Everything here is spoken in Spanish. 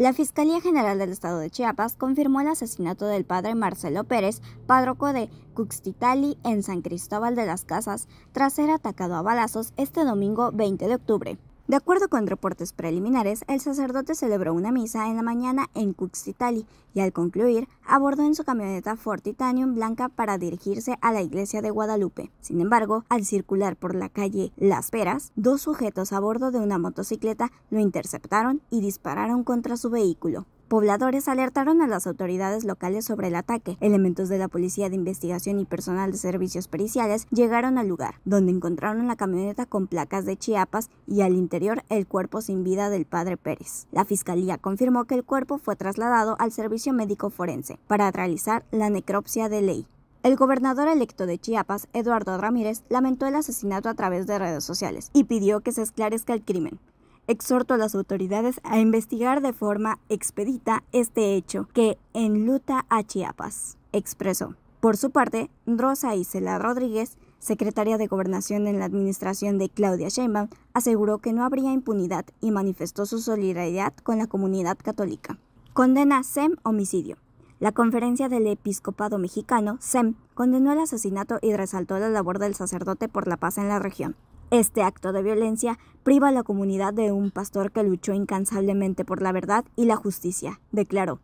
La Fiscalía General del Estado de Chiapas confirmó el asesinato del padre Marcelo Pérez, párroco de Cuxtitali en San Cristóbal de las Casas, tras ser atacado a balazos este domingo 20 de octubre. De acuerdo con reportes preliminares, el sacerdote celebró una misa en la mañana en Cuxitali y al concluir abordó en su camioneta Ford Titanium blanca para dirigirse a la iglesia de Guadalupe. Sin embargo, al circular por la calle Las Peras, dos sujetos a bordo de una motocicleta lo interceptaron y dispararon contra su vehículo pobladores alertaron a las autoridades locales sobre el ataque. Elementos de la Policía de Investigación y personal de servicios periciales llegaron al lugar, donde encontraron la camioneta con placas de Chiapas y al interior el cuerpo sin vida del padre Pérez. La fiscalía confirmó que el cuerpo fue trasladado al servicio médico forense para realizar la necropsia de ley. El gobernador electo de Chiapas, Eduardo Ramírez, lamentó el asesinato a través de redes sociales y pidió que se esclarezca el crimen, exhorto a las autoridades a investigar de forma expedita este hecho que luta a Chiapas, expresó. Por su parte, Rosa Isela Rodríguez, secretaria de Gobernación en la administración de Claudia Sheinbaum, aseguró que no habría impunidad y manifestó su solidaridad con la comunidad católica. Condena SEM homicidio. La Conferencia del Episcopado Mexicano, SEM, condenó el asesinato y resaltó la labor del sacerdote por la paz en la región. Este acto de violencia priva a la comunidad de un pastor que luchó incansablemente por la verdad y la justicia, declaró.